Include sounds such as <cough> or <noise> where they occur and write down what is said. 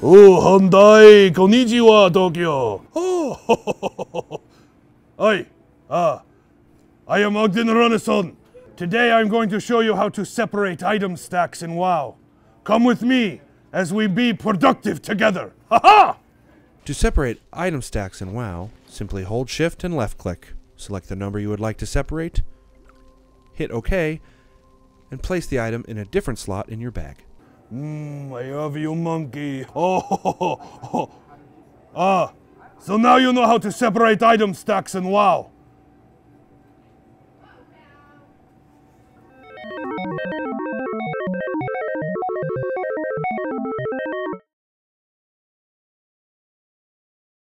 Oh, hi. ah, I am Ogden Runeson. Today I'm going to show you how to separate item stacks in WoW. Come with me as we be productive together. Ha ha! To separate item stacks in WoW, simply hold shift and left click. Select the number you would like to separate, hit OK, and place the item in a different slot in your bag. Mmm, I love you, monkey. Oh, <laughs> ho, ho, ho. ah, so now you know how to separate item stacks and WoW.